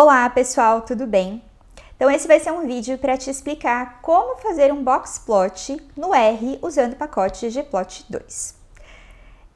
Olá pessoal, tudo bem? Então esse vai ser um vídeo para te explicar como fazer um box plot no R usando o pacote ggplot 2.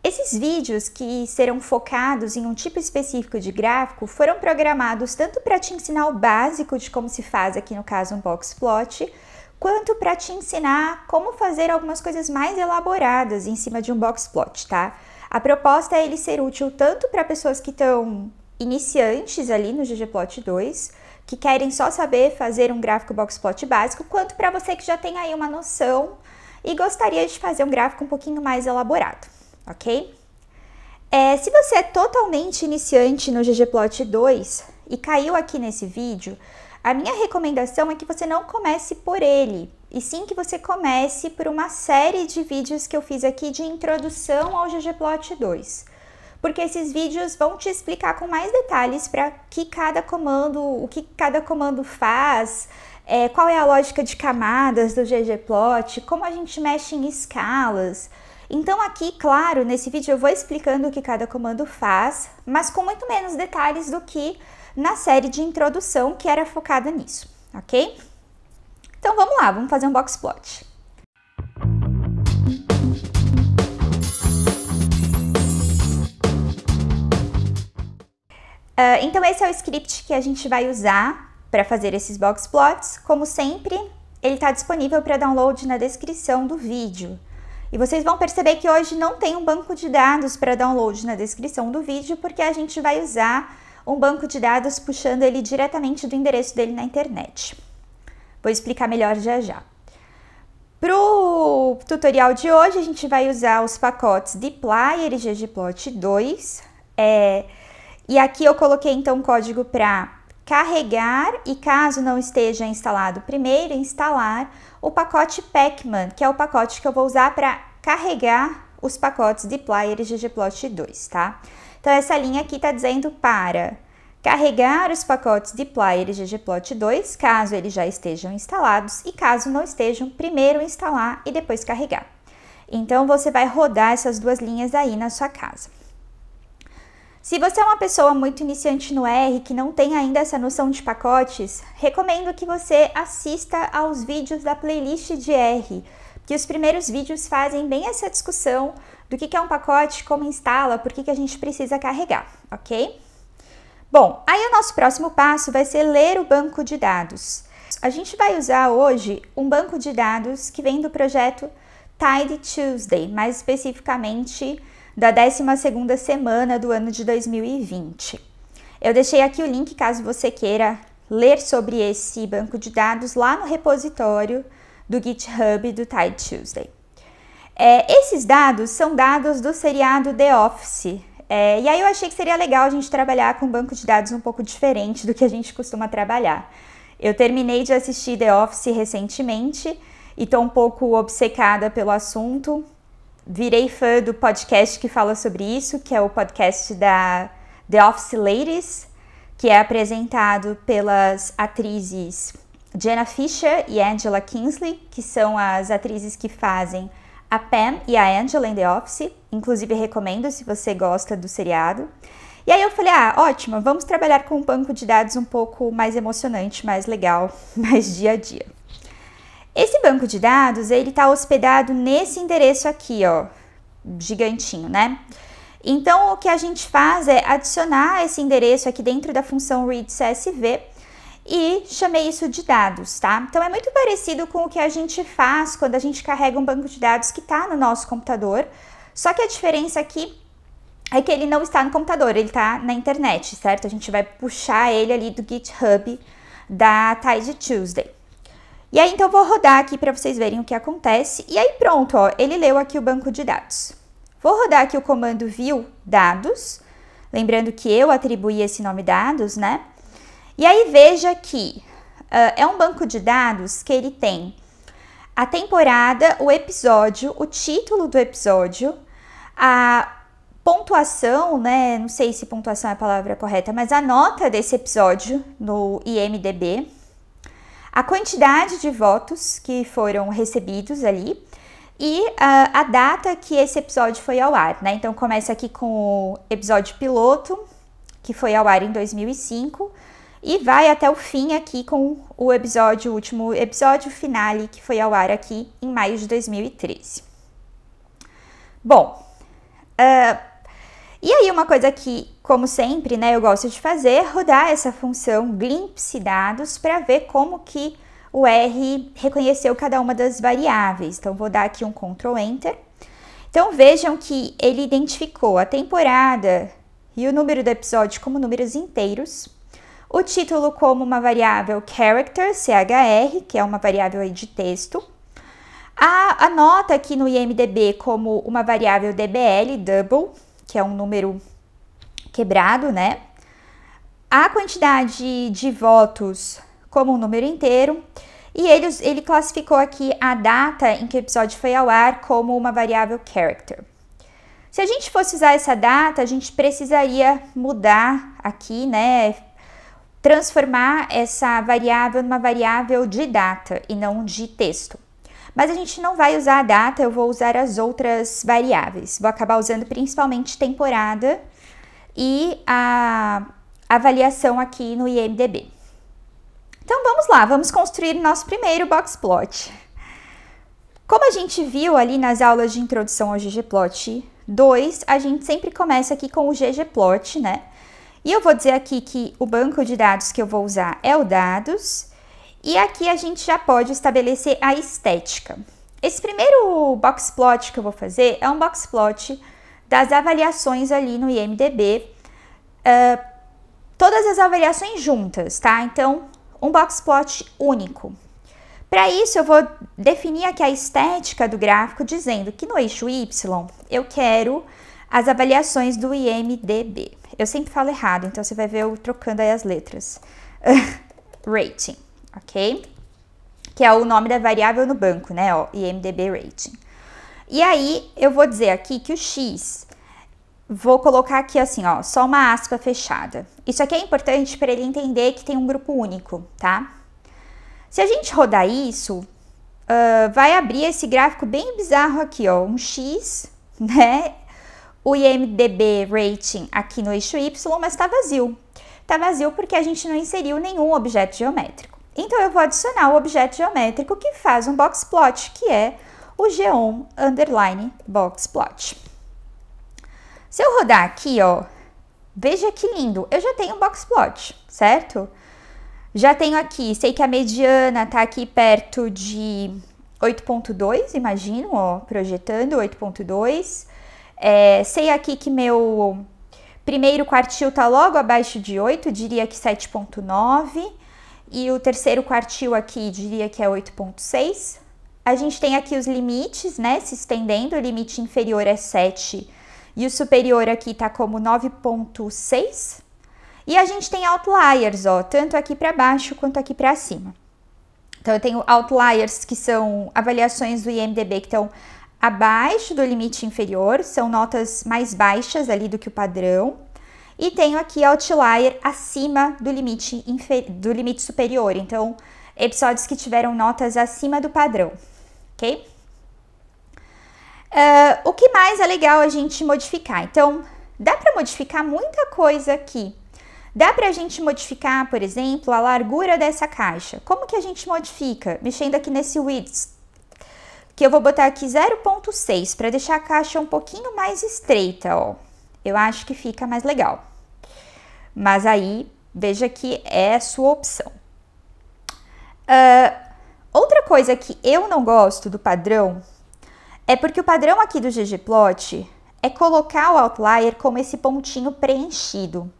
Esses vídeos que serão focados em um tipo específico de gráfico foram programados tanto para te ensinar o básico de como se faz aqui no caso um box plot, quanto para te ensinar como fazer algumas coisas mais elaboradas em cima de um box plot, tá? A proposta é ele ser útil tanto para pessoas que estão iniciantes ali no ggplot 2 que querem só saber fazer um gráfico boxplot básico, quanto para você que já tem aí uma noção e gostaria de fazer um gráfico um pouquinho mais elaborado, ok? É, se você é totalmente iniciante no ggplot 2 e caiu aqui nesse vídeo, a minha recomendação é que você não comece por ele, e sim que você comece por uma série de vídeos que eu fiz aqui de introdução ao ggplot 2 porque esses vídeos vão te explicar com mais detalhes para que cada comando, o que cada comando faz, é, qual é a lógica de camadas do ggplot, como a gente mexe em escalas. Então aqui, claro, nesse vídeo eu vou explicando o que cada comando faz, mas com muito menos detalhes do que na série de introdução que era focada nisso, ok? Então vamos lá, vamos fazer um boxplot. Uh, então esse é o script que a gente vai usar para fazer esses box plots. Como sempre, ele está disponível para download na descrição do vídeo. E vocês vão perceber que hoje não tem um banco de dados para download na descrição do vídeo, porque a gente vai usar um banco de dados puxando ele diretamente do endereço dele na internet. Vou explicar melhor já já. Para o tutorial de hoje, a gente vai usar os pacotes dplyr e ggplot2. É, e aqui eu coloquei então o código para carregar e caso não esteja instalado primeiro, instalar o pacote Pacman, que é o pacote que eu vou usar para carregar os pacotes de Plyer e ggplot 2, tá? Então essa linha aqui está dizendo para carregar os pacotes de Plyer e ggplot 2, caso eles já estejam instalados e caso não estejam, primeiro instalar e depois carregar. Então você vai rodar essas duas linhas aí na sua casa. Se você é uma pessoa muito iniciante no R, que não tem ainda essa noção de pacotes, recomendo que você assista aos vídeos da playlist de R, que os primeiros vídeos fazem bem essa discussão do que é um pacote, como instala, por que a gente precisa carregar, ok? Bom, aí o nosso próximo passo vai ser ler o banco de dados. A gente vai usar hoje um banco de dados que vem do projeto Tide Tuesday, mais especificamente da 12ª semana do ano de 2020. Eu deixei aqui o link caso você queira ler sobre esse banco de dados lá no repositório do GitHub do Tide Tuesday. É, esses dados são dados do seriado The Office. É, e aí eu achei que seria legal a gente trabalhar com um banco de dados um pouco diferente do que a gente costuma trabalhar. Eu terminei de assistir The Office recentemente e estou um pouco obcecada pelo assunto, virei fã do podcast que fala sobre isso, que é o podcast da The Office Ladies, que é apresentado pelas atrizes Jenna Fischer e Angela Kingsley, que são as atrizes que fazem a Pam e a Angela em The Office. Inclusive, recomendo se você gosta do seriado. E aí eu falei, ah, ótimo, vamos trabalhar com um banco de dados um pouco mais emocionante, mais legal, mais dia a dia. Esse banco de dados, ele está hospedado nesse endereço aqui, ó, gigantinho, né? Então, o que a gente faz é adicionar esse endereço aqui dentro da função read CSV e chamei isso de dados, tá? Então, é muito parecido com o que a gente faz quando a gente carrega um banco de dados que está no nosso computador, só que a diferença aqui é que ele não está no computador, ele está na internet, certo? A gente vai puxar ele ali do GitHub da Tide Tuesday. E aí, então, vou rodar aqui para vocês verem o que acontece. E aí, pronto, ó, ele leu aqui o banco de dados. Vou rodar aqui o comando view dados, lembrando que eu atribuí esse nome dados, né? E aí, veja que uh, é um banco de dados que ele tem a temporada, o episódio, o título do episódio, a pontuação, né? Não sei se pontuação é a palavra correta, mas a nota desse episódio no IMDB, a quantidade de votos que foram recebidos ali e uh, a data que esse episódio foi ao ar, né? Então começa aqui com o episódio piloto, que foi ao ar em 2005, e vai até o fim aqui com o episódio, o último episódio finale, que foi ao ar aqui em maio de 2013. Bom, uh, e aí, uma coisa que, como sempre, né, eu gosto de fazer é rodar essa função glimpse dados para ver como que o R reconheceu cada uma das variáveis. Então, vou dar aqui um Ctrl Enter. Então, vejam que ele identificou a temporada e o número do episódio como números inteiros, o título como uma variável character, CHR, que é uma variável de texto, a, a nota aqui no IMDB como uma variável DBL, double, que é um número quebrado, né? A quantidade de votos como um número inteiro. E ele, ele classificou aqui a data em que o episódio foi ao ar como uma variável character. Se a gente fosse usar essa data, a gente precisaria mudar aqui, né? Transformar essa variável numa variável de data e não de texto. Mas a gente não vai usar a data, eu vou usar as outras variáveis. Vou acabar usando principalmente temporada e a avaliação aqui no IMDB. Então vamos lá, vamos construir nosso primeiro box plot. Como a gente viu ali nas aulas de introdução ao ggplot 2, a gente sempre começa aqui com o ggplot, né? E eu vou dizer aqui que o banco de dados que eu vou usar é o dados, e aqui a gente já pode estabelecer a estética. Esse primeiro box plot que eu vou fazer é um box plot das avaliações ali no IMDB, uh, todas as avaliações juntas, tá? Então, um box plot único. Para isso, eu vou definir aqui a estética do gráfico, dizendo que no eixo Y eu quero as avaliações do IMDB. Eu sempre falo errado, então você vai ver eu trocando aí as letras. rating ok? Que é o nome da variável no banco, né? Ó, IMDB rating. E aí eu vou dizer aqui que o x vou colocar aqui assim, ó, só uma aspa fechada. Isso aqui é importante para ele entender que tem um grupo único, tá? Se a gente rodar isso, uh, vai abrir esse gráfico bem bizarro aqui, ó, um X, né? O IMDB rating aqui no eixo Y, mas tá vazio. Tá vazio porque a gente não inseriu nenhum objeto geométrico. Então eu vou adicionar o objeto geométrico que faz um box plot, que é o geom underline box plot. Se eu rodar aqui, ó, veja que lindo, eu já tenho um box plot, certo? Já tenho aqui, sei que a mediana tá aqui perto de 8.2, imagino, ó, projetando 8.2. É, sei aqui que meu primeiro quartil tá logo abaixo de 8, diria que 7.9 e o terceiro quartil aqui diria que é 8,6. A gente tem aqui os limites, né, se estendendo, o limite inferior é 7 e o superior aqui está como 9,6. E a gente tem outliers, ó, tanto aqui para baixo quanto aqui para cima. Então, eu tenho outliers que são avaliações do IMDB que estão abaixo do limite inferior, são notas mais baixas ali do que o padrão. E tenho aqui outlier acima do limite, do limite superior. Então, episódios que tiveram notas acima do padrão, ok? Uh, o que mais é legal a gente modificar? Então, dá para modificar muita coisa aqui. Dá para a gente modificar, por exemplo, a largura dessa caixa. Como que a gente modifica? Mexendo aqui nesse width, que eu vou botar aqui 0.6 para deixar a caixa um pouquinho mais estreita, ó. Eu acho que fica mais legal mas aí veja que é sua opção. Uh, outra coisa que eu não gosto do padrão é porque o padrão aqui do ggplot é colocar o outlier como esse pontinho preenchido.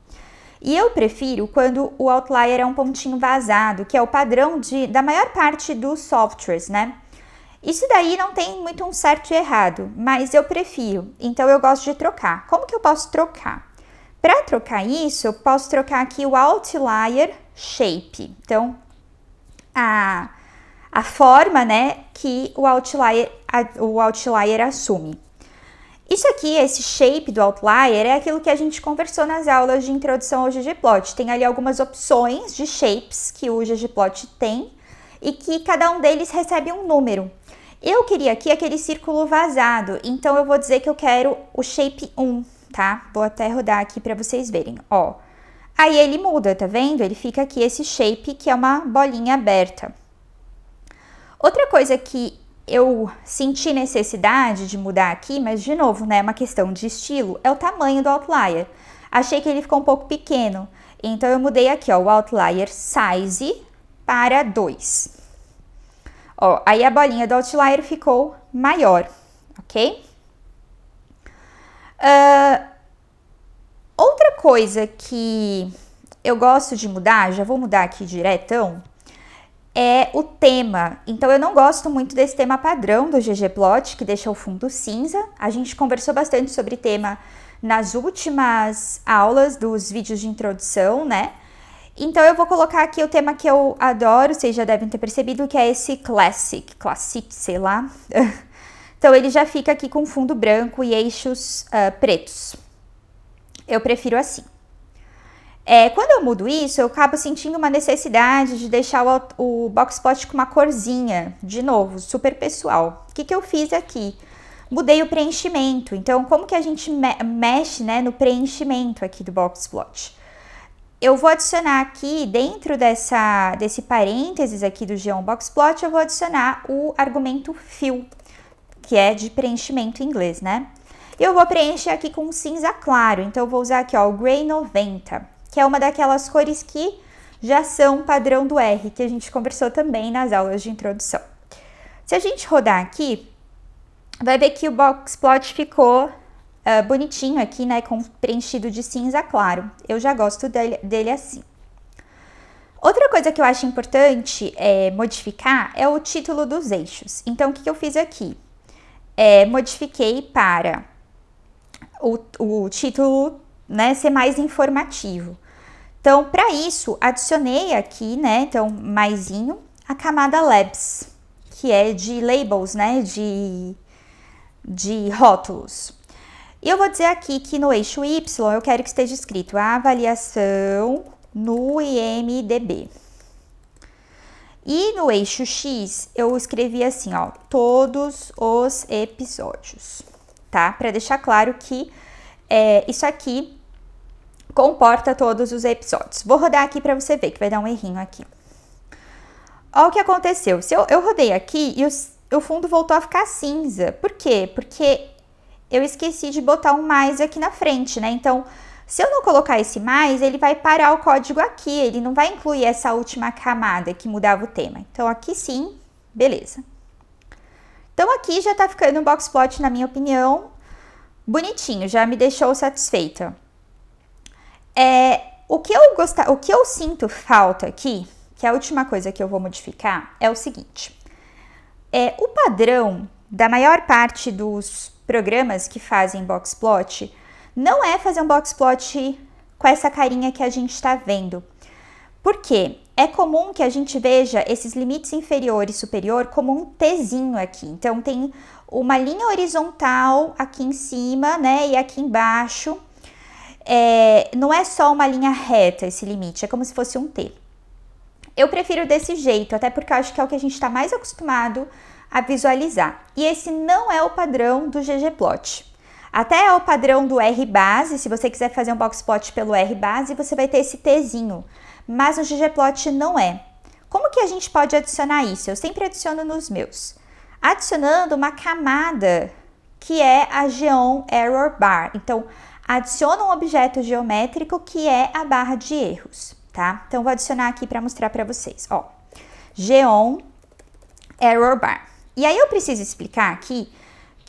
E eu prefiro quando o outlier é um pontinho vazado, que é o padrão de, da maior parte dos softwares, né? Isso daí não tem muito um certo e errado, mas eu prefiro, então eu gosto de trocar. Como que eu posso trocar? Para trocar isso, eu posso trocar aqui o outlier shape. Então, a, a forma né, que o outlier, a, o outlier assume. Isso aqui, esse shape do outlier, é aquilo que a gente conversou nas aulas de introdução ao ggplot. Tem ali algumas opções de shapes que o ggplot tem e que cada um deles recebe um número. Eu queria aqui aquele círculo vazado, então eu vou dizer que eu quero o shape 1 tá? Vou até rodar aqui para vocês verem, ó. Aí ele muda, tá vendo? Ele fica aqui esse shape, que é uma bolinha aberta. Outra coisa que eu senti necessidade de mudar aqui, mas de novo, né, é uma questão de estilo, é o tamanho do outlier. Achei que ele ficou um pouco pequeno, então eu mudei aqui, ó, o outlier size para 2. Ó, aí a bolinha do outlier ficou maior, ok? Uh, outra coisa que eu gosto de mudar, já vou mudar aqui diretão, é o tema. Então eu não gosto muito desse tema padrão do ggplot, que deixa o fundo cinza. A gente conversou bastante sobre tema nas últimas aulas dos vídeos de introdução, né? Então eu vou colocar aqui o tema que eu adoro, vocês já devem ter percebido, que é esse classic, classic, sei lá. Então ele já fica aqui com fundo branco e eixos uh, pretos. Eu prefiro assim. É, quando eu mudo isso, eu acabo sentindo uma necessidade de deixar o, o box plot com uma corzinha, de novo, super pessoal. O que, que eu fiz aqui? Mudei o preenchimento. Então, como que a gente me mexe né, no preenchimento aqui do box plot? Eu vou adicionar aqui, dentro dessa, desse parênteses aqui do Geon Box Plot, eu vou adicionar o argumento fill que é de preenchimento em inglês, né? Eu vou preencher aqui com cinza claro, então eu vou usar aqui ó, o Grey 90, que é uma daquelas cores que já são padrão do R, que a gente conversou também nas aulas de introdução. Se a gente rodar aqui, vai ver que o box plot ficou uh, bonitinho aqui, né, com preenchido de cinza claro. Eu já gosto dele, dele assim. Outra coisa que eu acho importante é, modificar é o título dos eixos. Então, o que, que eu fiz aqui? é, modifiquei para o, o título né, ser mais informativo. Então, para isso, adicionei aqui, né, então, maisinho, a camada labs, que é de labels, né, de, de rótulos. E eu vou dizer aqui que no eixo Y eu quero que esteja escrito a avaliação no IMDB. E no eixo X eu escrevi assim, ó, todos os episódios, tá? Para deixar claro que é, isso aqui comporta todos os episódios. Vou rodar aqui para você ver que vai dar um errinho aqui. Olha o que aconteceu. Se eu, eu rodei aqui e o, o fundo voltou a ficar cinza. Por quê? Porque eu esqueci de botar um mais aqui na frente, né? Então, se eu não colocar esse mais, ele vai parar o código aqui, ele não vai incluir essa última camada que mudava o tema. Então aqui sim, beleza. Então aqui já tá ficando um box plot, na minha opinião, bonitinho, já me deixou satisfeita. É, o, que eu gostar, o que eu sinto falta aqui, que é a última coisa que eu vou modificar, é o seguinte. É, o padrão da maior parte dos programas que fazem boxplot não é fazer um box plot com essa carinha que a gente está vendo. Por quê? É comum que a gente veja esses limites inferior e superior como um Tzinho aqui. Então, tem uma linha horizontal aqui em cima, né, e aqui embaixo. É, não é só uma linha reta esse limite, é como se fosse um T. Eu prefiro desse jeito, até porque eu acho que é o que a gente está mais acostumado a visualizar. E esse não é o padrão do ggplot. Até é o padrão do R base, se você quiser fazer um boxplot pelo R base, você vai ter esse Tzinho, mas no ggplot não é. Como que a gente pode adicionar isso? Eu sempre adiciono nos meus. Adicionando uma camada, que é a geon error bar. Então, adiciona um objeto geométrico que é a barra de erros, tá? Então, vou adicionar aqui para mostrar para vocês, ó. Geon error bar. E aí eu preciso explicar aqui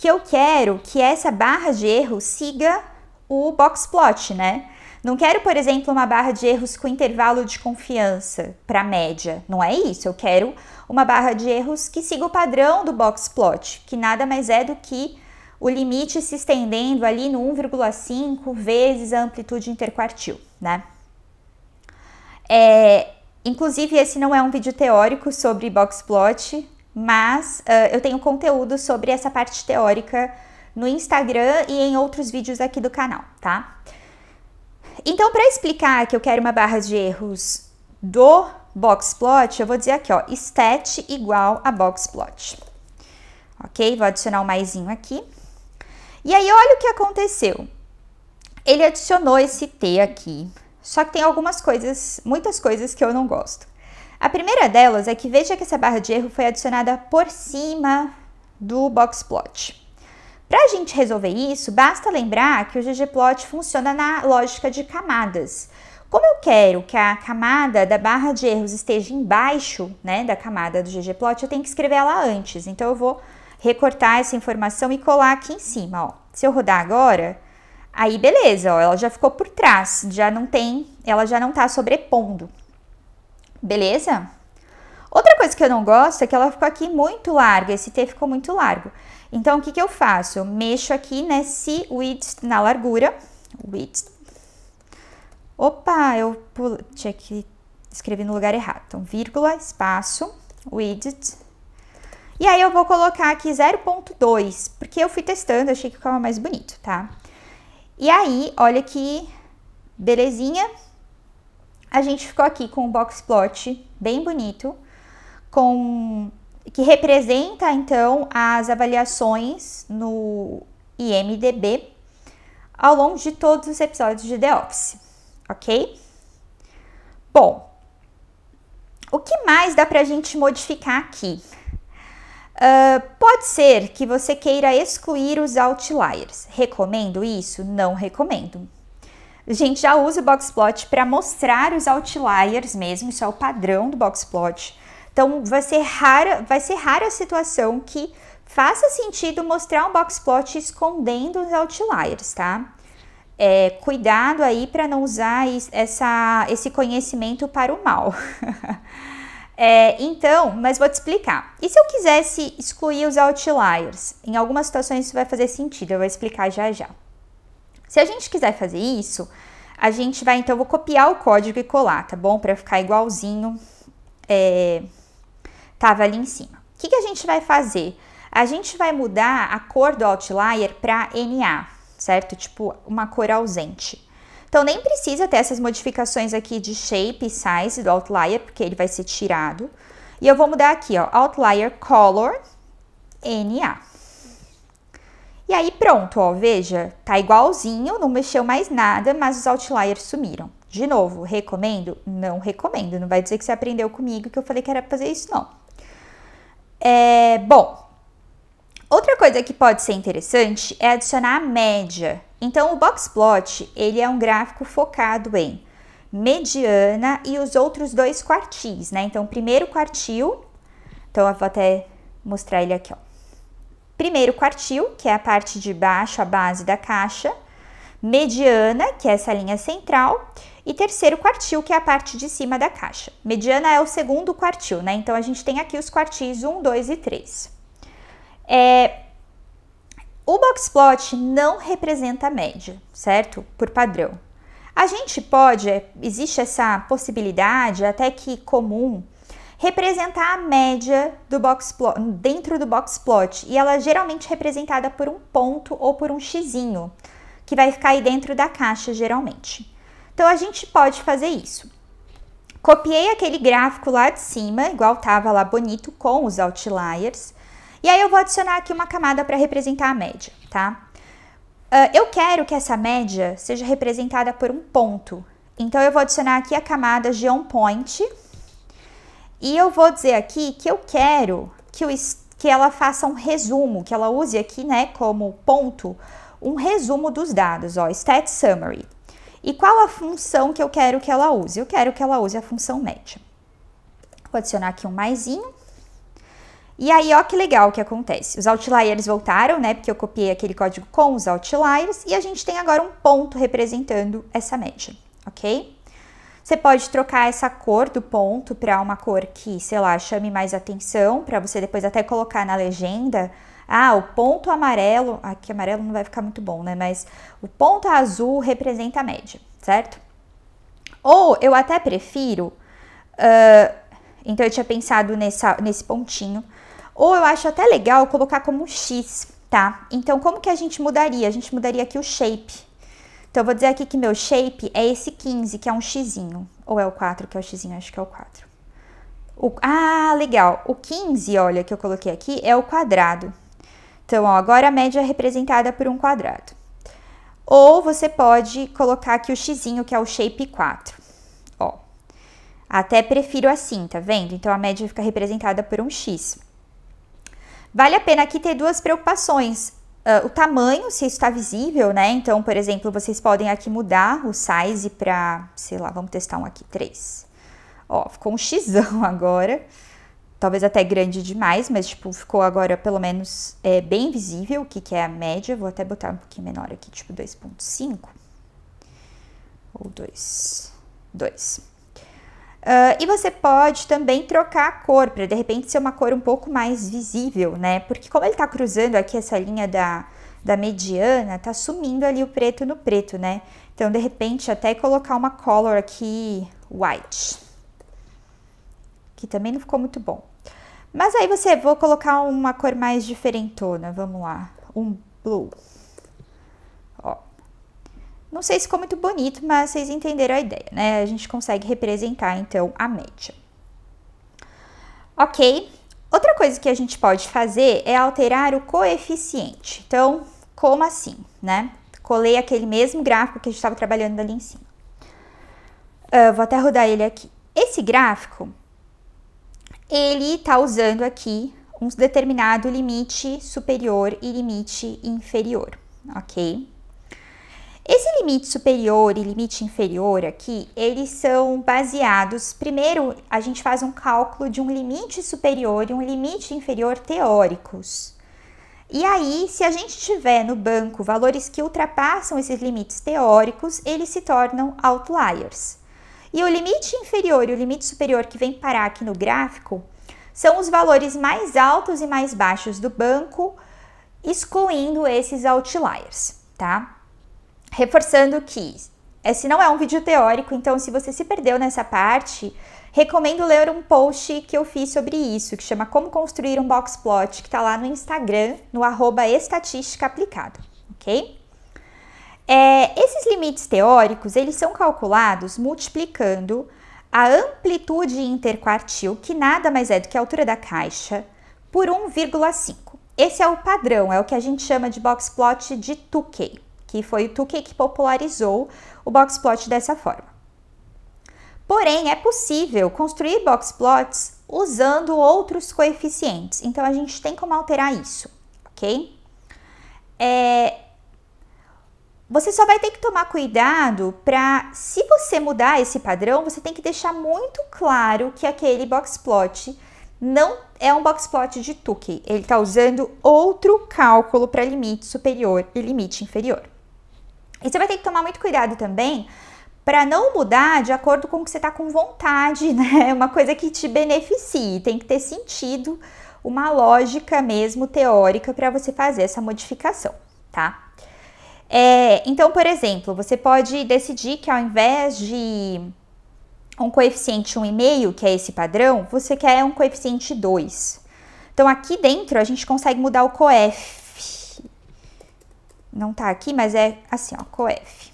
que eu quero que essa barra de erro siga o box plot, né? Não quero, por exemplo, uma barra de erros com intervalo de confiança para média. Não é isso. Eu quero uma barra de erros que siga o padrão do box plot, que nada mais é do que o limite se estendendo ali no 1,5 vezes a amplitude interquartil, né? É, inclusive, esse não é um vídeo teórico sobre box plot, mas uh, eu tenho conteúdo sobre essa parte teórica no Instagram e em outros vídeos aqui do canal, tá? Então, para explicar que eu quero uma barra de erros do boxplot, eu vou dizer aqui, ó, stat igual a boxplot. Ok? Vou adicionar um maisinho aqui. E aí, olha o que aconteceu. Ele adicionou esse T aqui, só que tem algumas coisas, muitas coisas que eu não gosto. A primeira delas é que veja que essa barra de erro foi adicionada por cima do boxplot. Para a gente resolver isso, basta lembrar que o ggplot funciona na lógica de camadas. Como eu quero que a camada da barra de erros esteja embaixo né, da camada do ggplot, eu tenho que escrever ela antes. Então, eu vou recortar essa informação e colar aqui em cima. Ó. Se eu rodar agora, aí beleza, ó, ela já ficou por trás, já não tem, ela já não está sobrepondo beleza? Outra coisa que eu não gosto é que ela ficou aqui muito larga, esse T ficou muito largo. Então, o que, que eu faço? Eu mexo aqui, né, width na largura, width. Opa, eu pulo, tinha que escrever no lugar errado. Então, vírgula, espaço, width. E aí eu vou colocar aqui 0.2, porque eu fui testando, achei que ficava mais bonito, tá? E aí, olha que belezinha, a gente ficou aqui com um box plot bem bonito, com que representa então as avaliações no IMDB ao longo de todos os episódios de The Office, ok? Bom, o que mais dá para a gente modificar aqui? Uh, pode ser que você queira excluir os outliers. Recomendo isso? Não recomendo. A gente já usa o boxplot para mostrar os outliers mesmo, isso é o padrão do boxplot. Então vai ser rara, vai ser rara a situação que faça sentido mostrar um boxplot escondendo os outliers, tá? É, cuidado aí para não usar essa, esse conhecimento para o mal. é, então, mas vou te explicar. E se eu quisesse excluir os outliers? Em algumas situações isso vai fazer sentido, eu vou explicar já já. Se a gente quiser fazer isso, a gente vai, então, vou copiar o código e colar, tá bom? Para ficar igualzinho, é, tava ali em cima. O que, que a gente vai fazer? A gente vai mudar a cor do outlier para NA, certo? Tipo, uma cor ausente. Então, nem precisa ter essas modificações aqui de shape e size do outlier, porque ele vai ser tirado. E eu vou mudar aqui, ó, outlier color NA. E aí pronto, ó, veja, tá igualzinho, não mexeu mais nada, mas os outliers sumiram. De novo, recomendo? Não recomendo. Não vai dizer que você aprendeu comigo que eu falei que era fazer isso, não. É, bom, outra coisa que pode ser interessante é adicionar a média. Então, o box plot ele é um gráfico focado em mediana e os outros dois quartis, né? Então, primeiro quartil, então eu vou até mostrar ele aqui, ó. Primeiro quartil, que é a parte de baixo, a base da caixa, mediana, que é essa linha central, e terceiro quartil, que é a parte de cima da caixa. Mediana é o segundo quartil, né? Então a gente tem aqui os quartis 1, 2 e 3. É, o box plot não representa a média, certo? Por padrão. A gente pode, é, existe essa possibilidade até que comum representar a média do box plot, dentro do box plot, e ela é geralmente representada por um ponto ou por um xizinho, que vai ficar aí dentro da caixa geralmente. Então a gente pode fazer isso. Copiei aquele gráfico lá de cima, igual tava lá bonito com os outliers, e aí eu vou adicionar aqui uma camada para representar a média, tá? Uh, eu quero que essa média seja representada por um ponto, então eu vou adicionar aqui a camada de on point, e eu vou dizer aqui que eu quero que, o, que ela faça um resumo, que ela use aqui, né, como ponto, um resumo dos dados, ó, Stat Summary. E qual a função que eu quero que ela use? Eu quero que ela use a função média. Vou adicionar aqui um maisinho. E aí, ó que legal que acontece. Os outliers voltaram, né, porque eu copiei aquele código com os outliers, e a gente tem agora um ponto representando essa média, ok? Você pode trocar essa cor do ponto para uma cor que, sei lá, chame mais atenção, para você depois até colocar na legenda. Ah, o ponto amarelo, aqui amarelo não vai ficar muito bom, né? Mas o ponto azul representa a média, certo? Ou eu até prefiro, uh, então eu tinha pensado nessa, nesse pontinho, ou eu acho até legal colocar como X, tá? Então como que a gente mudaria? A gente mudaria aqui o shape, então, eu vou dizer aqui que meu shape é esse 15, que é um xizinho. Ou é o 4, que é o xizinho, acho que é o 4. O, ah, legal. O 15, olha, que eu coloquei aqui, é o quadrado. Então, ó, agora a média é representada por um quadrado. Ou você pode colocar aqui o xizinho, que é o shape 4. Ó, até prefiro assim, tá vendo? Então, a média fica representada por um x. Vale a pena aqui ter duas preocupações. Uh, o tamanho, se está visível, né? Então, por exemplo, vocês podem aqui mudar o size para, sei lá, vamos testar um aqui, 3. Ó, ficou um xão agora. Talvez até grande demais, mas tipo, ficou agora pelo menos é, bem visível o que, que é a média. Vou até botar um pouquinho menor aqui, tipo 2.5. Ou 2. 2. Uh, e você pode também trocar a cor, para de repente ser uma cor um pouco mais visível, né? Porque como ele está cruzando aqui essa linha da, da mediana, tá sumindo ali o preto no preto, né? Então, de repente, até colocar uma color aqui white, que também não ficou muito bom. Mas aí você, vou colocar uma cor mais diferentona, vamos lá, um blue. Não sei se ficou muito bonito, mas vocês entenderam a ideia, né? A gente consegue representar, então, a média. Ok? Outra coisa que a gente pode fazer é alterar o coeficiente. Então, como assim, né? Colei aquele mesmo gráfico que a gente estava trabalhando ali em cima. Uh, vou até rodar ele aqui. Esse gráfico, ele está usando aqui um determinado limite superior e limite inferior, ok? Esse limite superior e limite inferior aqui, eles são baseados. Primeiro, a gente faz um cálculo de um limite superior e um limite inferior teóricos. E aí, se a gente tiver no banco valores que ultrapassam esses limites teóricos, eles se tornam outliers. E o limite inferior e o limite superior que vem parar aqui no gráfico são os valores mais altos e mais baixos do banco, excluindo esses outliers, tá? reforçando que esse não é um vídeo teórico, então se você se perdeu nessa parte, recomendo ler um post que eu fiz sobre isso, que chama Como Construir um Box Plot, que está lá no Instagram, no arroba estatística aplicado, ok? É, esses limites teóricos, eles são calculados multiplicando a amplitude interquartil, que nada mais é do que a altura da caixa, por 1,5. Esse é o padrão, é o que a gente chama de box plot de Tukey que foi o Tuque que popularizou o boxplot dessa forma. Porém, é possível construir boxplots usando outros coeficientes, então a gente tem como alterar isso, ok? É, você só vai ter que tomar cuidado para, se você mudar esse padrão, você tem que deixar muito claro que aquele boxplot não é um boxplot de Tukey, ele está usando outro cálculo para limite superior e limite inferior. E você vai ter que tomar muito cuidado também para não mudar de acordo com o que você está com vontade, né? É uma coisa que te beneficie, tem que ter sentido, uma lógica mesmo teórica para você fazer essa modificação, tá? É, então, por exemplo, você pode decidir que ao invés de um coeficiente 1,5, que é esse padrão, você quer um coeficiente 2. Então, aqui dentro a gente consegue mudar o coef, não tá aqui, mas é assim, ó, COEF.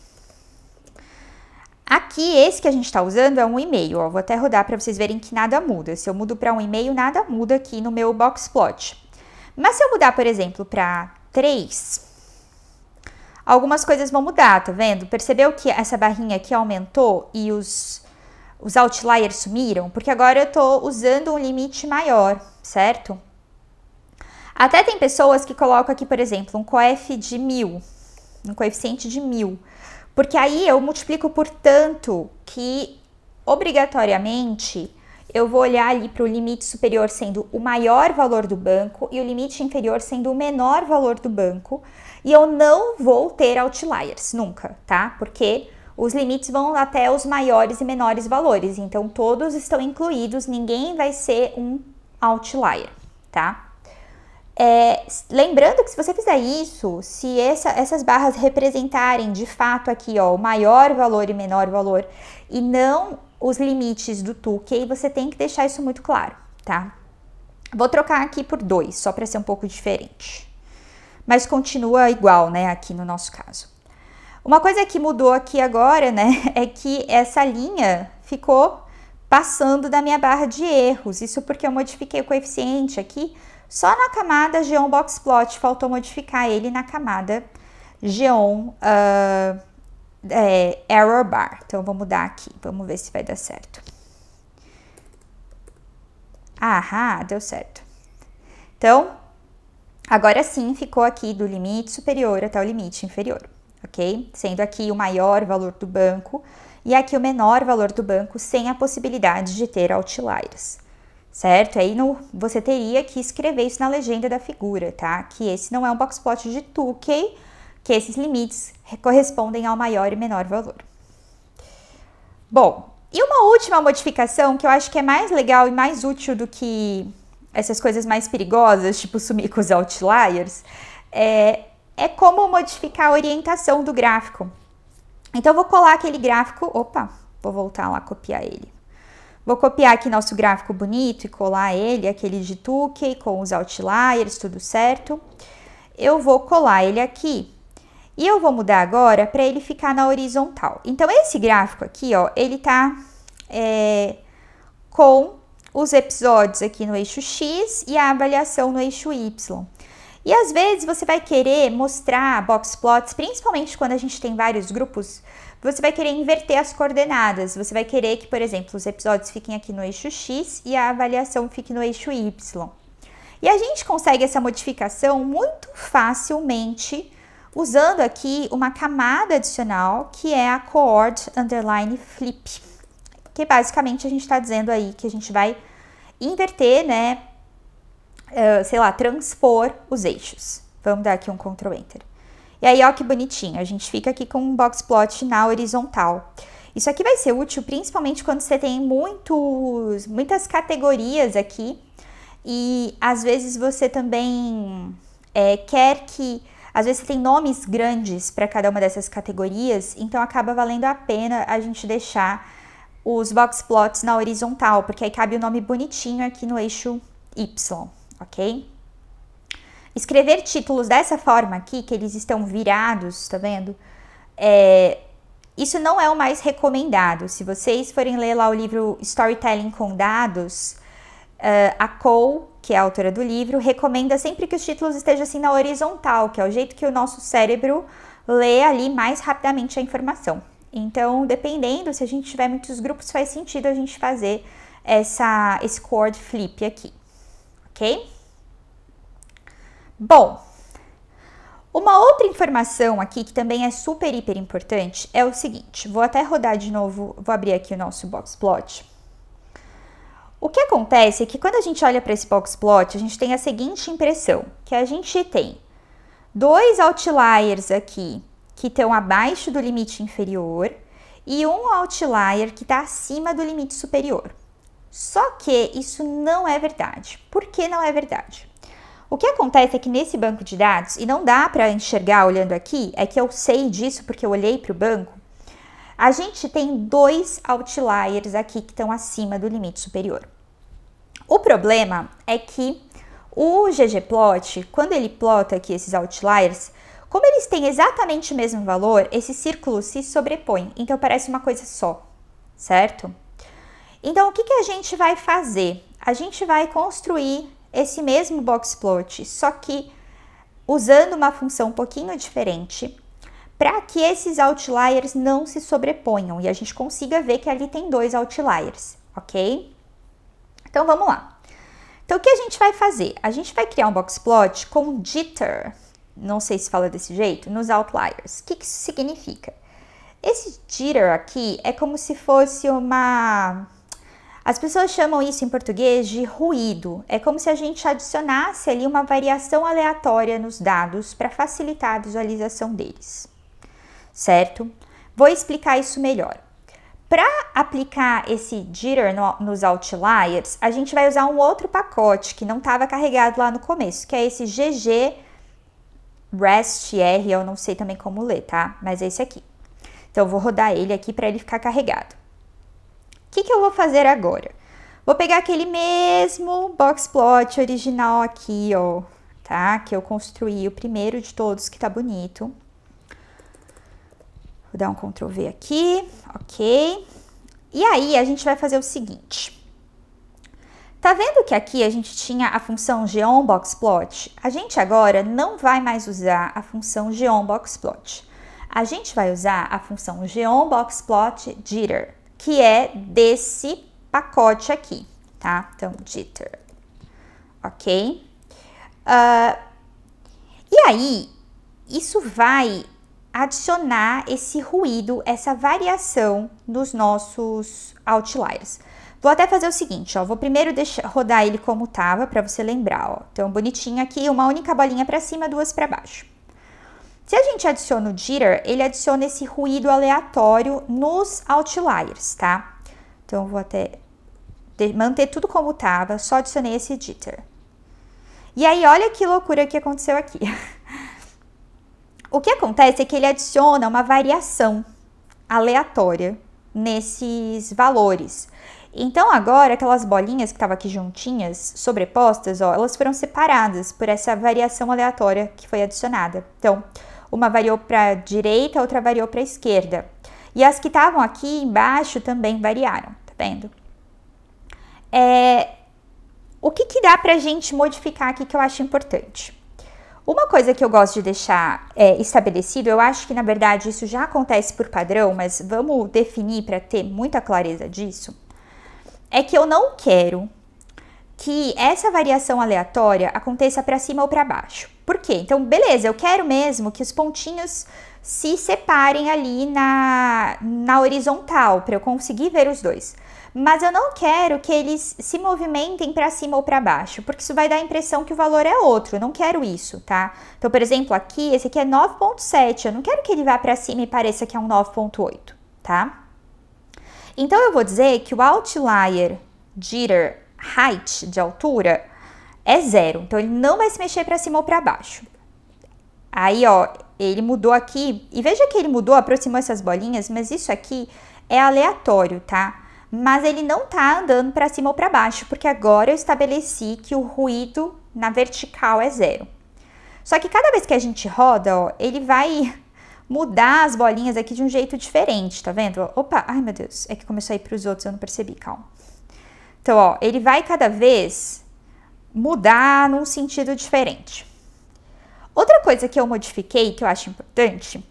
Aqui, esse que a gente está usando é um e-mail, ó, vou até rodar para vocês verem que nada muda. Se eu mudo para um e-mail, nada muda aqui no meu box plot. Mas se eu mudar, por exemplo, para 3, algumas coisas vão mudar, tá vendo? Percebeu que essa barrinha aqui aumentou e os, os outliers sumiram? Porque agora eu estou usando um limite maior, certo? Até tem pessoas que colocam aqui, por exemplo, um coef de mil, um coeficiente de mil, porque aí eu multiplico por tanto que obrigatoriamente eu vou olhar ali para o limite superior sendo o maior valor do banco e o limite inferior sendo o menor valor do banco. E eu não vou ter outliers nunca, tá? Porque os limites vão até os maiores e menores valores. Então, todos estão incluídos, ninguém vai ser um outlier, tá? É, lembrando que se você fizer isso, se essa, essas barras representarem de fato aqui ó, o maior valor e menor valor e não os limites do TUC, você tem que deixar isso muito claro, tá? Vou trocar aqui por dois, só para ser um pouco diferente. Mas continua igual, né, aqui no nosso caso. Uma coisa que mudou aqui agora, né, é que essa linha ficou passando da minha barra de erros. Isso porque eu modifiquei o coeficiente aqui só na camada Geon Boxplot faltou modificar ele na camada Geon uh, ah, é, Error Bar. Então vou mudar aqui, vamos ver se vai dar certo. Ahá, deu certo. Então, agora sim ficou aqui do limite superior até o limite inferior, ok? Sendo aqui o maior valor do banco e aqui o menor valor do banco sem a possibilidade de ter outliers certo? Aí no, você teria que escrever isso na legenda da figura, tá? Que esse não é um box plot de Tukey, que esses limites correspondem ao maior e menor valor. Bom, e uma última modificação que eu acho que é mais legal e mais útil do que essas coisas mais perigosas, tipo sumir com os outliers, é, é como modificar a orientação do gráfico. Então, eu vou colar aquele gráfico. Opa, vou voltar lá copiar ele. Vou copiar aqui nosso gráfico bonito e colar ele, aquele de Tukey, com os outliers, tudo certo. Eu vou colar ele aqui e eu vou mudar agora para ele ficar na horizontal. Então, esse gráfico aqui, ó, ele tá é, com os episódios aqui no eixo X e a avaliação no eixo Y. E às vezes você vai querer mostrar box plots, principalmente quando a gente tem vários grupos você vai querer inverter as coordenadas. Você vai querer que, por exemplo, os episódios fiquem aqui no eixo X e a avaliação fique no eixo Y. E a gente consegue essa modificação muito facilmente usando aqui uma camada adicional que é a coord underline flip, que basicamente a gente está dizendo aí que a gente vai inverter, né, uh, sei lá, transpor os eixos. Vamos dar aqui um Ctrl Enter. E aí, ó que bonitinho, a gente fica aqui com um box plot na horizontal. Isso aqui vai ser útil principalmente quando você tem muitos, muitas categorias aqui e às vezes você também é, quer que. Às vezes você tem nomes grandes para cada uma dessas categorias, então acaba valendo a pena a gente deixar os box plots na horizontal, porque aí cabe o nome bonitinho aqui no eixo Y, ok? Escrever títulos dessa forma aqui, que eles estão virados, tá vendo? É, isso não é o mais recomendado. Se vocês forem ler lá o livro Storytelling com Dados, uh, a Cole, que é a autora do livro, recomenda sempre que os títulos estejam assim na horizontal, que é o jeito que o nosso cérebro lê ali mais rapidamente a informação. Então, dependendo, se a gente tiver muitos grupos, faz sentido a gente fazer essa, esse cord flip aqui, ok? Bom, uma outra informação aqui que também é super, hiper importante é o seguinte: vou até rodar de novo, vou abrir aqui o nosso box plot. O que acontece é que quando a gente olha para esse box plot, a gente tem a seguinte impressão: que a gente tem dois outliers aqui que estão abaixo do limite inferior e um outlier que está acima do limite superior. Só que isso não é verdade. Por que não é verdade? O que acontece é que nesse banco de dados, e não dá para enxergar olhando aqui, é que eu sei disso porque eu olhei para o banco, a gente tem dois outliers aqui que estão acima do limite superior. O problema é que o ggplot, quando ele plota aqui esses outliers, como eles têm exatamente o mesmo valor, esse círculo se sobrepõe, então parece uma coisa só, certo? Então, o que, que a gente vai fazer? A gente vai construir esse mesmo box plot, só que usando uma função um pouquinho diferente, para que esses outliers não se sobreponham e a gente consiga ver que ali tem dois outliers, ok? Então vamos lá. Então o que a gente vai fazer? A gente vai criar um box plot com jitter, não sei se fala desse jeito, nos outliers. O que, que isso significa? Esse jitter aqui é como se fosse uma as pessoas chamam isso em português de ruído. É como se a gente adicionasse ali uma variação aleatória nos dados para facilitar a visualização deles. Certo? Vou explicar isso melhor. Para aplicar esse jitter no, nos outliers, a gente vai usar um outro pacote que não estava carregado lá no começo, que é esse GG REST R, eu não sei também como ler, tá? Mas é esse aqui. Então, eu vou rodar ele aqui para ele ficar carregado. O que, que eu vou fazer agora? Vou pegar aquele mesmo box plot original aqui, ó, tá? Que eu construí, o primeiro de todos, que tá bonito. Vou dar um Ctrl V aqui, ok. E aí, a gente vai fazer o seguinte. Tá vendo que aqui a gente tinha a função geomboxplot? A gente agora não vai mais usar a função geomboxplot. A gente vai usar a função geonboxplot jitter que é desse pacote aqui, tá? Então, jitter, ok? Uh, e aí, isso vai adicionar esse ruído, essa variação nos nossos outliers. Vou até fazer o seguinte, ó, vou primeiro deixar, rodar ele como tava para você lembrar, ó. Então, bonitinho aqui, uma única bolinha para cima, duas para baixo. Se a gente adiciona o jitter, ele adiciona esse ruído aleatório nos outliers, tá? Então, vou até manter tudo como estava, só adicionei esse jitter. E aí, olha que loucura que aconteceu aqui. o que acontece é que ele adiciona uma variação aleatória nesses valores. Então, agora, aquelas bolinhas que estavam aqui juntinhas, sobrepostas, ó, elas foram separadas por essa variação aleatória que foi adicionada. Então, uma variou para a direita, outra variou para a esquerda. E as que estavam aqui embaixo também variaram, tá vendo? É, o que, que dá para a gente modificar aqui que eu acho importante? Uma coisa que eu gosto de deixar é, estabelecido, eu acho que na verdade isso já acontece por padrão, mas vamos definir para ter muita clareza disso, é que eu não quero que essa variação aleatória aconteça para cima ou para baixo. Por quê? Então, beleza, eu quero mesmo que os pontinhos se separem ali na, na horizontal, para eu conseguir ver os dois. Mas eu não quero que eles se movimentem para cima ou para baixo, porque isso vai dar a impressão que o valor é outro. Eu não quero isso, tá? Então, por exemplo, aqui, esse aqui é 9.7. Eu não quero que ele vá para cima e pareça que é um 9.8, tá? Então, eu vou dizer que o outlier jitter height de altura é zero. Então, ele não vai se mexer para cima ou para baixo. Aí, ó, ele mudou aqui. E veja que ele mudou, aproximou essas bolinhas, mas isso aqui é aleatório, tá? Mas ele não tá andando para cima ou para baixo, porque agora eu estabeleci que o ruído na vertical é zero. Só que cada vez que a gente roda, ó, ele vai mudar as bolinhas aqui de um jeito diferente, tá vendo? Opa, ai meu Deus, é que começou a ir para os outros, eu não percebi, calma. Então, ó, ele vai cada vez mudar num sentido diferente. Outra coisa que eu modifiquei, que eu acho importante,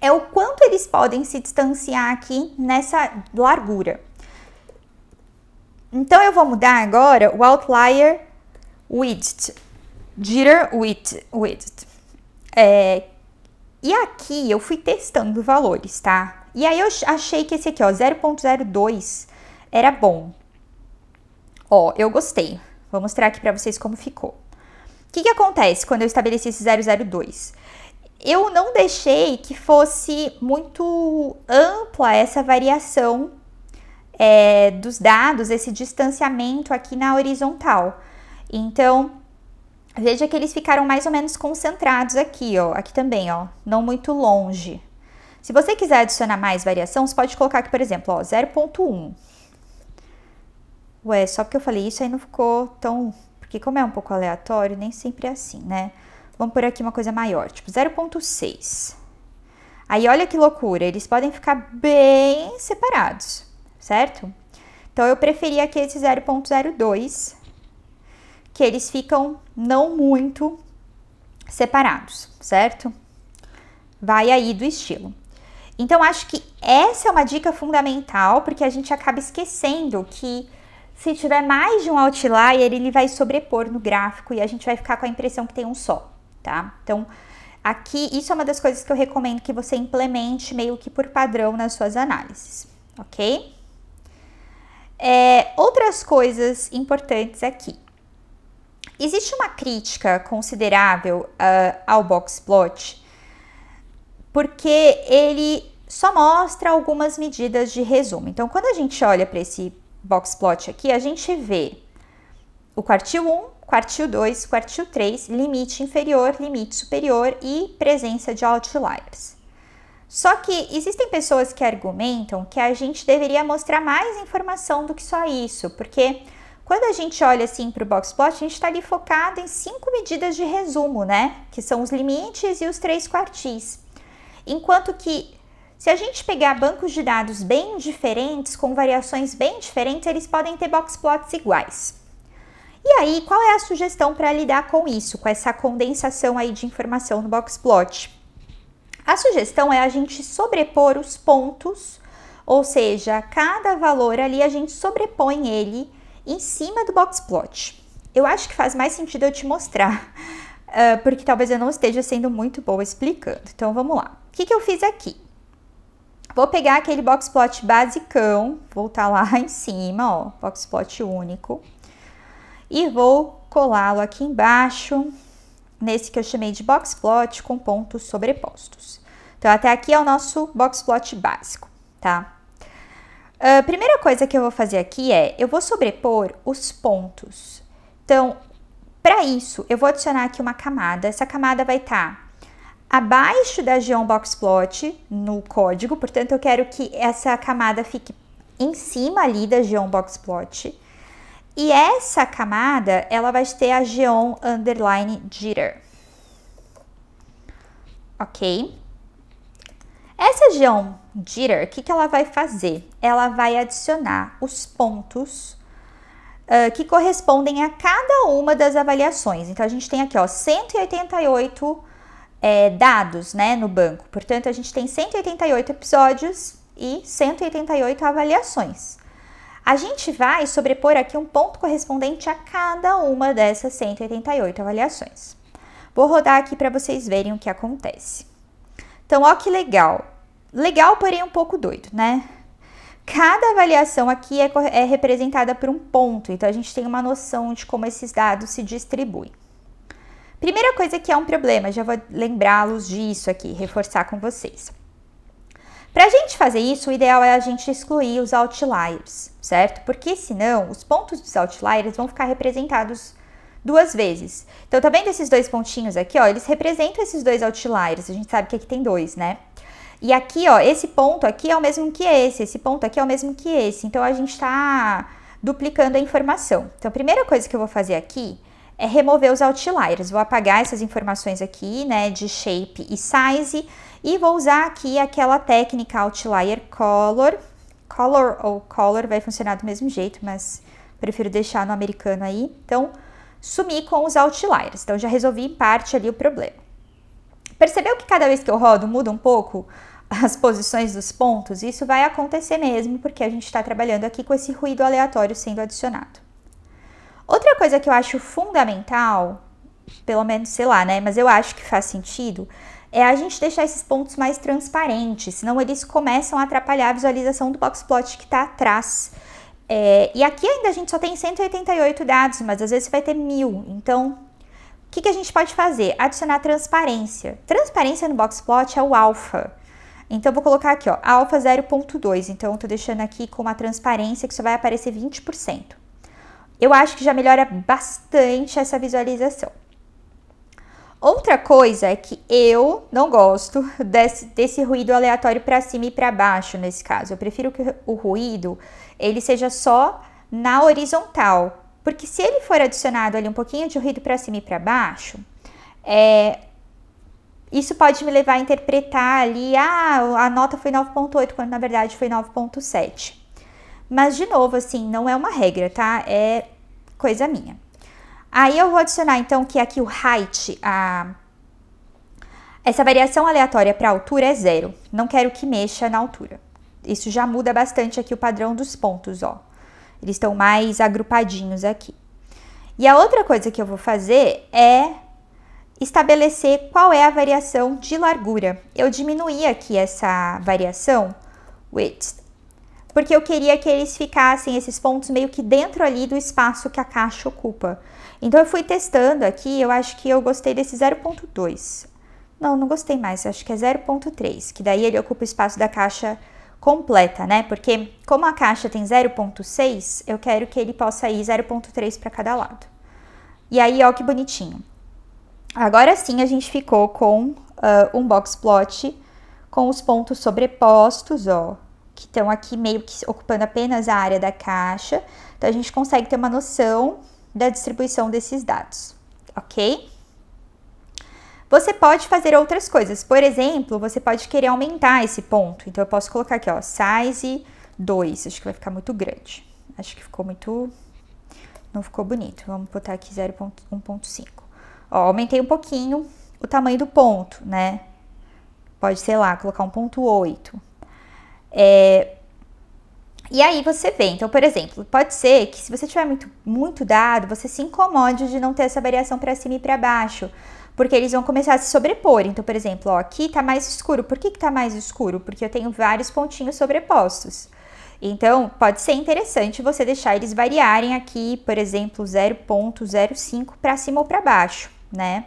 é o quanto eles podem se distanciar aqui nessa largura. Então eu vou mudar agora o outlier width, jitter width, width. É, e aqui eu fui testando valores, tá? E aí eu achei que esse aqui, ó, 0.02 era bom. Ó, eu gostei. Vou mostrar aqui para vocês como ficou. O que, que acontece quando eu estabeleci esse 002? Eu não deixei que fosse muito ampla essa variação é, dos dados, esse distanciamento aqui na horizontal. Então, veja que eles ficaram mais ou menos concentrados aqui, ó, aqui também, ó, não muito longe. Se você quiser adicionar mais variação, você pode colocar aqui, por exemplo, ó, 0.1 ué, só porque eu falei isso aí não ficou tão. Porque, como é um pouco aleatório, nem sempre é assim, né? Vamos por aqui uma coisa maior, tipo 0,6. Aí olha que loucura, eles podem ficar bem separados, certo? Então eu preferi aqui esse 0,02, que eles ficam não muito separados, certo? Vai aí do estilo. Então acho que essa é uma dica fundamental, porque a gente acaba esquecendo que se tiver mais de um outlier, ele vai sobrepor no gráfico e a gente vai ficar com a impressão que tem um só, tá? Então, aqui, isso é uma das coisas que eu recomendo que você implemente meio que por padrão nas suas análises, ok? É, outras coisas importantes aqui. Existe uma crítica considerável uh, ao box plot porque ele só mostra algumas medidas de resumo. Então, quando a gente olha para esse box plot aqui, a gente vê o quartil 1, quartil 2, quartil 3, limite inferior, limite superior e presença de outliers. Só que existem pessoas que argumentam que a gente deveria mostrar mais informação do que só isso, porque quando a gente olha assim para o box plot, a gente está ali focado em cinco medidas de resumo, né? Que são os limites e os três quartis. Enquanto que se a gente pegar bancos de dados bem diferentes, com variações bem diferentes, eles podem ter box plots iguais. E aí, qual é a sugestão para lidar com isso, com essa condensação aí de informação no box plot? A sugestão é a gente sobrepor os pontos, ou seja, cada valor ali a gente sobrepõe ele em cima do box plot. Eu acho que faz mais sentido eu te mostrar, ah, porque talvez eu não esteja sendo muito boa explicando. Então vamos lá. O que, que eu fiz aqui? Vou pegar aquele box plot basicão, vou estar tá lá em cima, ó, box plot único. E vou colá-lo aqui embaixo, nesse que eu chamei de box plot com pontos sobrepostos. Então, até aqui é o nosso box plot básico, tá? A ah, primeira coisa que eu vou fazer aqui é, eu vou sobrepor os pontos. Então, para isso, eu vou adicionar aqui uma camada. Essa camada vai estar tá abaixo da geomboxplot no código, portanto eu quero que essa camada fique em cima ali da geomboxplot. E essa camada, ela vai ter a geom underline jitter. OK? Essa geom jitter, o que, que ela vai fazer? Ela vai adicionar os pontos uh, que correspondem a cada uma das avaliações. Então, a gente tem aqui ó, 188 é, dados né, no banco. Portanto, a gente tem 188 episódios e 188 avaliações. A gente vai sobrepor aqui um ponto correspondente a cada uma dessas 188 avaliações. Vou rodar aqui para vocês verem o que acontece. Então, ó que legal. Legal, porém um pouco doido, né? Cada avaliação aqui é, é representada por um ponto, então a gente tem uma noção de como esses dados se distribuem. Primeira coisa que é um problema, já vou lembrá-los disso aqui, reforçar com vocês. Para a gente fazer isso, o ideal é a gente excluir os outliers, certo? Porque senão os pontos dos outliers vão ficar representados duas vezes. Então, tá vendo esses dois pontinhos aqui, ó? Eles representam esses dois outliers. A gente sabe que aqui tem dois, né? E aqui, ó, esse ponto aqui é o mesmo que esse, esse ponto aqui é o mesmo que esse. Então, a gente tá duplicando a informação. Então, a primeira coisa que eu vou fazer aqui é remover os outliers. Vou apagar essas informações aqui, né, de shape e size, e vou usar aqui aquela técnica outlier color. Color ou color vai funcionar do mesmo jeito, mas prefiro deixar no americano aí. Então, sumir com os outliers. Então, já resolvi em parte ali o problema. Percebeu que cada vez que eu rodo muda um pouco as posições dos pontos? Isso vai acontecer mesmo, porque a gente está trabalhando aqui com esse ruído aleatório sendo adicionado. Outra coisa que eu acho fundamental, pelo menos sei lá, né? Mas eu acho que faz sentido, é a gente deixar esses pontos mais transparentes, senão eles começam a atrapalhar a visualização do boxplot que está atrás. É, e aqui ainda a gente só tem 188 dados, mas às vezes vai ter mil. Então, o que, que a gente pode fazer? Adicionar transparência. Transparência no boxplot é o alfa. Então, eu vou colocar aqui, ó, alfa 0.2. Então, eu estou deixando aqui com uma transparência que só vai aparecer 20% eu acho que já melhora bastante essa visualização. Outra coisa é que eu não gosto desse, desse ruído aleatório para cima e para baixo nesse caso. Eu prefiro que o ruído ele seja só na horizontal, porque se ele for adicionado ali um pouquinho de ruído para cima e para baixo, é, isso pode me levar a interpretar ali, ah, a nota foi 9.8 quando na verdade foi 9.7. Mas, de novo, assim, não é uma regra, tá? É coisa minha. Aí eu vou adicionar, então, que aqui o height, a... Essa variação aleatória para altura é zero. Não quero que mexa na altura. Isso já muda bastante aqui o padrão dos pontos, ó. Eles estão mais agrupadinhos aqui. E a outra coisa que eu vou fazer é estabelecer qual é a variação de largura. Eu diminuí aqui essa variação, width, porque eu queria que eles ficassem, esses pontos, meio que dentro ali do espaço que a caixa ocupa. Então eu fui testando aqui, eu acho que eu gostei desse 0.2. Não, não gostei mais, acho que é 0.3, que daí ele ocupa o espaço da caixa completa, né? Porque como a caixa tem 0.6, eu quero que ele possa ir 0.3 para cada lado. E aí, ó que bonitinho. Agora sim a gente ficou com uh, um box plot com os pontos sobrepostos, ó, que estão aqui meio que ocupando apenas a área da caixa. Então a gente consegue ter uma noção da distribuição desses dados, ok? Você pode fazer outras coisas. Por exemplo, você pode querer aumentar esse ponto. Então eu posso colocar aqui, ó, size 2. Acho que vai ficar muito grande. Acho que ficou muito não ficou bonito. Vamos botar aqui 0.1.5. Ó, aumentei um pouquinho o tamanho do ponto, né? Pode, sei lá, colocar 1.8. É, e aí você vê, então, por exemplo, pode ser que se você tiver muito, muito dado, você se incomode de não ter essa variação para cima e para baixo, porque eles vão começar a se sobrepor. Então, por exemplo, ó, aqui está mais escuro. Por que está mais escuro? Porque eu tenho vários pontinhos sobrepostos. Então, pode ser interessante você deixar eles variarem aqui, por exemplo, 0.05 para cima ou para baixo, né?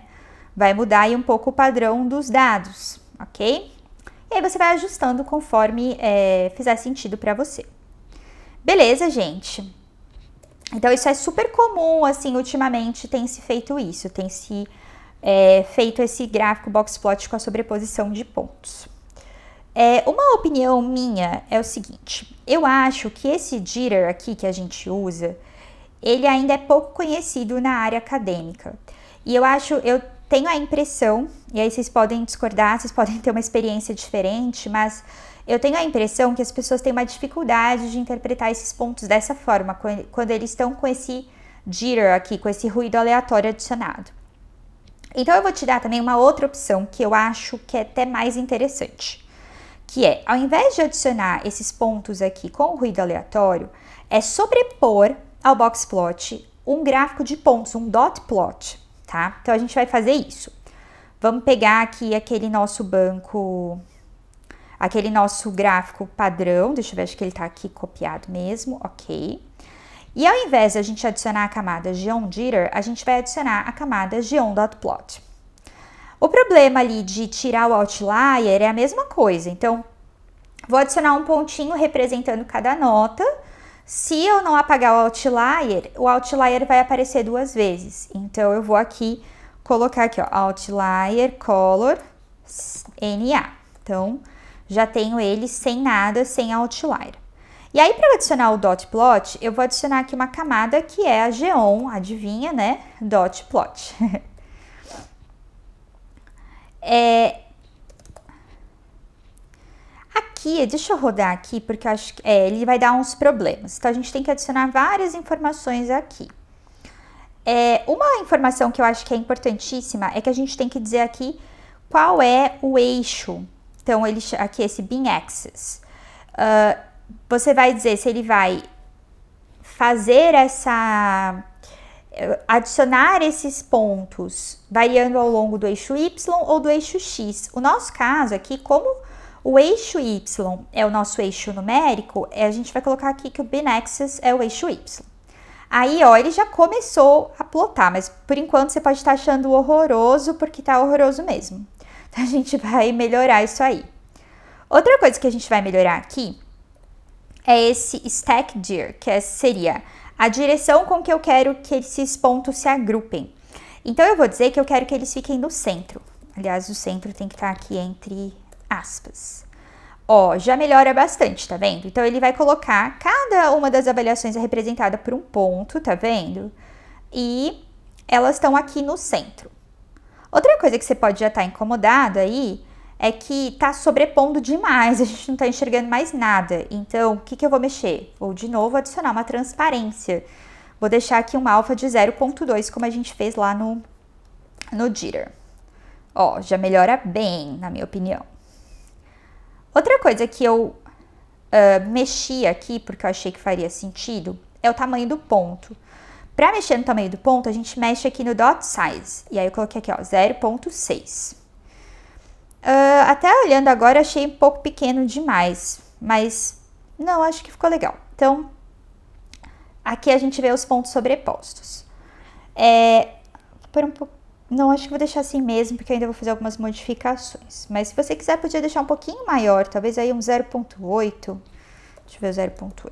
Vai mudar aí um pouco o padrão dos dados, ok? E aí você vai ajustando conforme é, fizer sentido para você. Beleza, gente? Então isso é super comum, assim, ultimamente tem se feito isso, tem se é, feito esse gráfico box plot com a sobreposição de pontos. É, uma opinião minha é o seguinte: eu acho que esse jitter aqui que a gente usa, ele ainda é pouco conhecido na área acadêmica. E eu acho, eu tenho a impressão, e aí vocês podem discordar, vocês podem ter uma experiência diferente, mas eu tenho a impressão que as pessoas têm uma dificuldade de interpretar esses pontos dessa forma, quando eles estão com esse jitter aqui, com esse ruído aleatório adicionado. Então eu vou te dar também uma outra opção que eu acho que é até mais interessante, que é, ao invés de adicionar esses pontos aqui com o ruído aleatório, é sobrepor ao box plot um gráfico de pontos, um dot plot tá? Então a gente vai fazer isso. Vamos pegar aqui aquele nosso banco, aquele nosso gráfico padrão, deixa eu ver, acho que ele tá aqui copiado mesmo, ok. E ao invés de a gente adicionar a camada GeonDitter, a gente vai adicionar a camada geom.plot. O problema ali de tirar o outlier é a mesma coisa, então vou adicionar um pontinho representando cada nota, se eu não apagar o outlier, o outlier vai aparecer duas vezes. Então eu vou aqui colocar aqui, ó, outlier color NA. Então já tenho ele sem nada, sem outlier. E aí para adicionar o dot plot, eu vou adicionar aqui uma camada que é a geom. adivinha, né? Dot plot. é, Aqui, deixa eu rodar aqui, porque acho que é, ele vai dar uns problemas. Então, a gente tem que adicionar várias informações aqui. É, uma informação que eu acho que é importantíssima é que a gente tem que dizer aqui qual é o eixo. Então, ele, aqui esse bin axis. Uh, você vai dizer se ele vai fazer essa adicionar esses pontos variando ao longo do eixo y ou do eixo x. O nosso caso aqui, como o eixo y é o nosso eixo numérico, é, a gente vai colocar aqui que o binaxis é o eixo y. Aí, ó, ele já começou a plotar, mas por enquanto você pode estar achando horroroso, porque tá horroroso mesmo. Então, a gente vai melhorar isso aí. Outra coisa que a gente vai melhorar aqui é esse stack dir, que é, seria a direção com que eu quero que esses pontos se agrupem. Então, eu vou dizer que eu quero que eles fiquem no centro. Aliás, o centro tem que estar aqui entre aspas. Ó, já melhora bastante, tá vendo? Então ele vai colocar cada uma das avaliações é representada por um ponto, tá vendo? E elas estão aqui no centro. Outra coisa que você pode já estar tá incomodado aí é que tá sobrepondo demais, a gente não tá enxergando mais nada. Então, o que, que eu vou mexer? Vou de novo adicionar uma transparência. Vou deixar aqui uma alfa de 0.2, como a gente fez lá no, no Jitter. Ó, já melhora bem, na minha opinião. Outra coisa que eu uh, mexi aqui, porque eu achei que faria sentido, é o tamanho do ponto. Para mexer no tamanho do ponto, a gente mexe aqui no dot size. E aí eu coloquei aqui, ó, 0.6. Uh, até olhando agora, achei um pouco pequeno demais. Mas, não, acho que ficou legal. Então, aqui a gente vê os pontos sobrepostos. É, pôr um pouco não, acho que vou deixar assim mesmo, porque ainda vou fazer algumas modificações. Mas se você quiser, podia deixar um pouquinho maior, talvez aí um 0.8. Deixa eu ver o 0.8.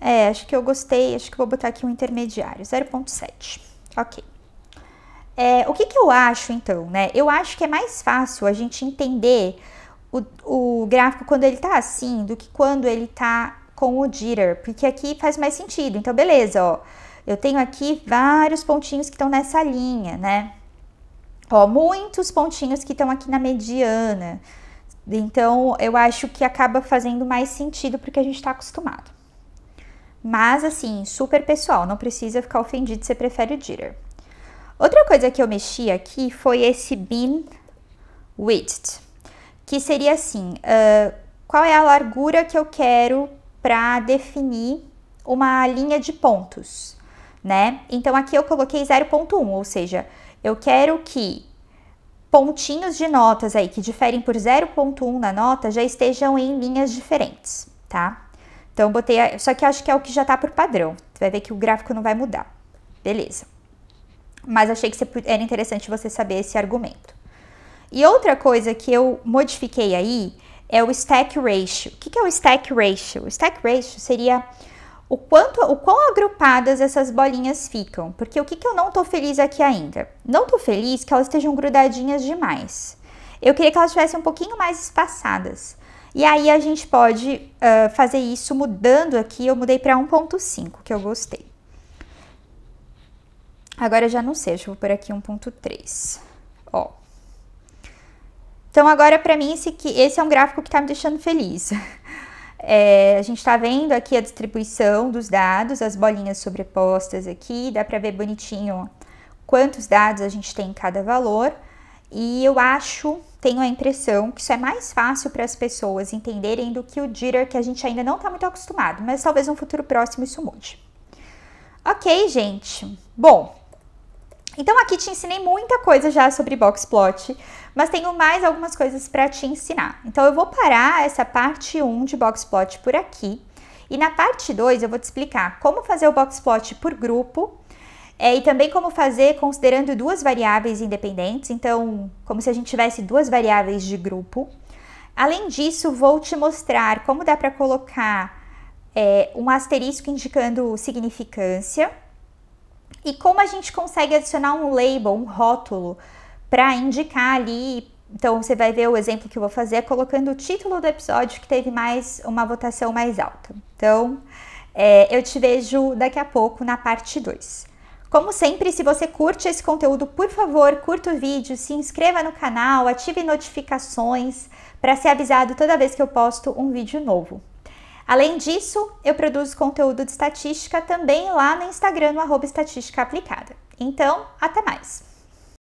É, acho que eu gostei, acho que vou botar aqui um intermediário, 0.7. Ok. É, o que, que eu acho, então, né? Eu acho que é mais fácil a gente entender o, o gráfico quando ele tá assim, do que quando ele tá com o jitter, porque aqui faz mais sentido. Então, beleza, ó eu tenho aqui vários pontinhos que estão nessa linha, né? Ó, muitos pontinhos que estão aqui na mediana. Então, eu acho que acaba fazendo mais sentido porque a gente está acostumado. Mas, assim, super pessoal, não precisa ficar ofendido se prefere o jitter. Outra coisa que eu mexi aqui foi esse bin width, que seria assim, uh, qual é a largura que eu quero para definir uma linha de pontos né? Então aqui eu coloquei 0.1, ou seja, eu quero que pontinhos de notas aí que diferem por 0.1 na nota já estejam em linhas diferentes, tá? Então botei, a... só que acho que é o que já tá por padrão. Você vai ver que o gráfico não vai mudar. Beleza. Mas achei que era interessante você saber esse argumento. E outra coisa que eu modifiquei aí é o stack ratio. O que é o stack ratio? O stack ratio seria o quanto, o quão agrupadas essas bolinhas ficam, porque o que, que eu não tô feliz aqui ainda? Não tô feliz que elas estejam grudadinhas demais. Eu queria que elas estivessem um pouquinho mais espaçadas. E aí a gente pode uh, fazer isso mudando aqui, eu mudei para 1.5, que eu gostei. Agora eu já não sei, deixa eu pôr aqui 1.3, ó. Então agora para mim esse, aqui, esse é um gráfico que tá me deixando feliz. É, a gente está vendo aqui a distribuição dos dados, as bolinhas sobrepostas aqui, dá para ver bonitinho quantos dados a gente tem em cada valor. E eu acho, tenho a impressão que isso é mais fácil para as pessoas entenderem do que o DIRA, que a gente ainda não está muito acostumado, mas talvez um futuro próximo isso mude. Ok, gente. Bom, então aqui te ensinei muita coisa já sobre box plot, mas tenho mais algumas coisas para te ensinar. Então eu vou parar essa parte 1 de box plot por aqui. E na parte 2 eu vou te explicar como fazer o box plot por grupo, é, e também como fazer considerando duas variáveis independentes, então, como se a gente tivesse duas variáveis de grupo. Além disso, vou te mostrar como dá para colocar é, um asterisco indicando significância e como a gente consegue adicionar um label, um rótulo, para indicar ali. Então, você vai ver o exemplo que eu vou fazer é colocando o título do episódio que teve mais uma votação mais alta. Então, é, eu te vejo daqui a pouco na parte 2. Como sempre, se você curte esse conteúdo, por favor, curta o vídeo, se inscreva no canal, ative notificações para ser avisado toda vez que eu posto um vídeo novo. Além disso, eu produzo conteúdo de estatística também lá no Instagram, no estatística aplicada. Então, até mais!